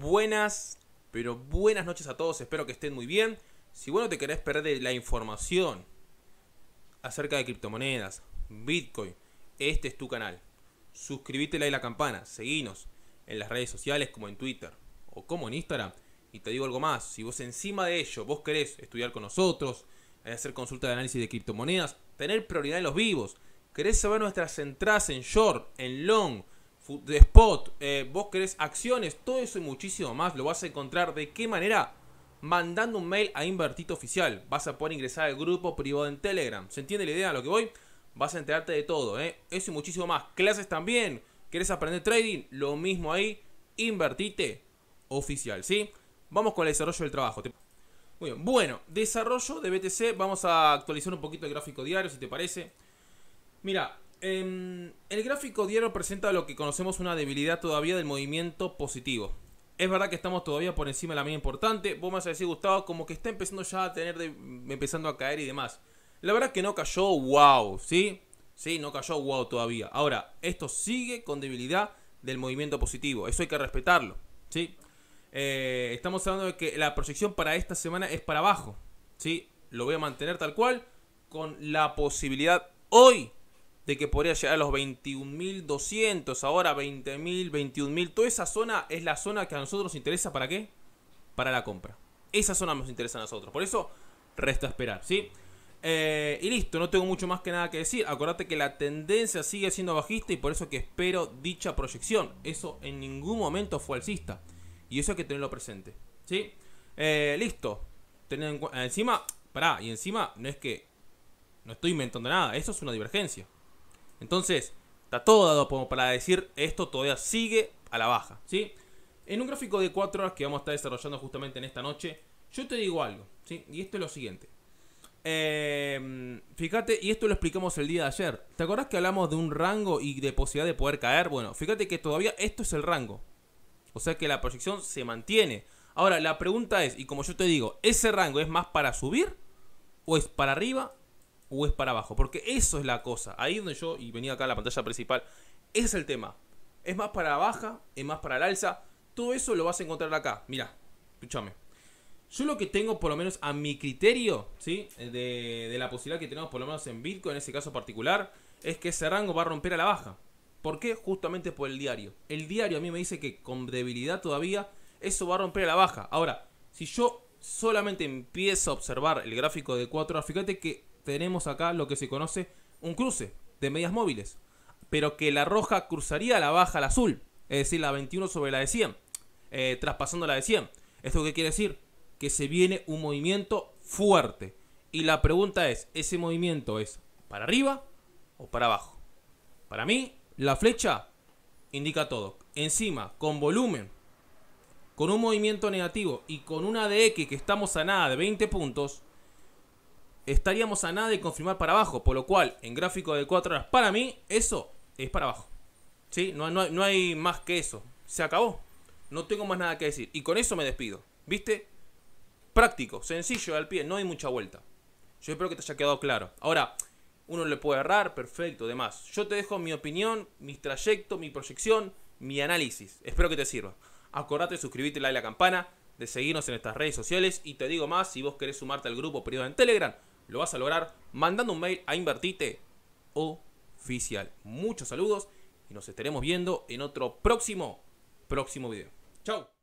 Buenas, pero buenas noches a todos. Espero que estén muy bien. Si bueno te querés perder la información acerca de criptomonedas, Bitcoin, este es tu canal. Suscríbete, like la campana, seguinos en las redes sociales como en Twitter o como en Instagram. Y te digo algo más, si vos encima de ello, vos querés estudiar con nosotros, hacer consulta de análisis de criptomonedas, tener prioridad en los vivos, querés saber nuestras entradas en short, en long, de spot, eh, vos querés acciones, todo eso y muchísimo más lo vas a encontrar de qué manera mandando un mail a Invertite Oficial. Vas a poder ingresar al grupo privado en Telegram. ¿Se entiende la idea de lo que voy? Vas a enterarte de todo, ¿eh? Eso y muchísimo más. Clases también. ¿Querés aprender trading? Lo mismo ahí. Invertite Oficial, ¿sí? Vamos con el desarrollo del trabajo. Muy bien. Bueno, desarrollo de BTC. Vamos a actualizar un poquito el gráfico diario, si te parece. Mira, Em, el gráfico diario presenta lo que conocemos una debilidad todavía del movimiento positivo. Es verdad que estamos todavía por encima de la media importante. Vos a decir, Gustavo, como que está empezando ya a tener, empezando a caer y demás. La verdad que no cayó wow, ¿sí? Sí, no cayó wow todavía. Ahora, esto sigue con debilidad del movimiento positivo. Eso hay que respetarlo, ¿sí? Eh, estamos hablando de que la proyección para esta semana es para abajo, ¿sí? Lo voy a mantener tal cual, con la posibilidad hoy de que podría llegar a los 21.200, ahora 20.000, 21.000. Toda esa zona es la zona que a nosotros nos interesa para qué? Para la compra. Esa zona nos interesa a nosotros. Por eso resta esperar, ¿sí? Eh, y listo, no tengo mucho más que nada que decir. Acordate que la tendencia sigue siendo bajista y por eso que espero dicha proyección. Eso en ningún momento fue alcista. Y eso hay que tenerlo presente. ¿Sí? Eh, listo. Tener encima, pará, y encima no es que no estoy inventando nada. Eso es una divergencia. Entonces, está todo dado para decir esto todavía sigue a la baja, ¿sí? En un gráfico de 4 horas que vamos a estar desarrollando justamente en esta noche, yo te digo algo, ¿sí? Y esto es lo siguiente. Em, fíjate, y esto lo explicamos el día de ayer. ¿Te acordás que hablamos de un rango y de posibilidad de poder caer? Bueno, fíjate que todavía esto es el rango. O sea que la proyección se mantiene. Ahora, la pregunta es, y como yo te digo, ¿ese rango es más para subir? ¿O es para arriba o es para abajo. Porque eso es la cosa. Ahí donde yo, y venía acá a la pantalla principal, ese es el tema. Es más para la baja, es más para la alza. Todo eso lo vas a encontrar acá. Mira, escúchame. Yo lo que tengo, por lo menos a mi criterio, ¿sí? Eh, de, la posibilidad que tenemos, por lo menos en Bitcoin, en ese caso particular, es que ese rango va a romper a la baja. ¿Por qué? Justamente por el diario. El diario a mí me dice que con debilidad todavía eso va a romper a la baja. Ahora, si yo solamente empiezo a observar el gráfico de 4 horas, fíjate que tenemos acá lo que se conoce un cruce de medias móviles, pero que la roja cruzaría la baja al azul, es decir, la 21 sobre la de 100, eh, traspasando la de 100. ¿Esto qué quiere decir? Que se viene un movimiento fuerte. Y la pregunta es, ¿ese movimiento es para arriba o para abajo? Para mí, la flecha indica todo. Encima, con volumen, con un movimiento negativo y con una de X que estamos a nada de 20 puntos, estaríamos a nada de confirmar para abajo, por lo cual en gráfico de 4 horas para mí eso es para abajo. ¿Sí? No, hay más que eso. Se acabó. No tengo más nada que decir. Y con eso me despido. ¿Viste? Práctico, sencillo al pie, no hay mucha vuelta. Yo espero que te haya quedado claro. Ahora, uno le puede errar, perfecto, demás. Yo te dejo mi opinión, mi trayecto, mi proyección, mi análisis. Espero que te sirva. Acordate de suscribirte, like la campana, de seguirnos en estas redes sociales y te digo más, si vos querés sumarte al grupo privado en Telegram, lo vas a lograr mandando un mail a Invertite Oficial. Muchos saludos y nos estaremos viendo en otro próximo, próximo video. Chao.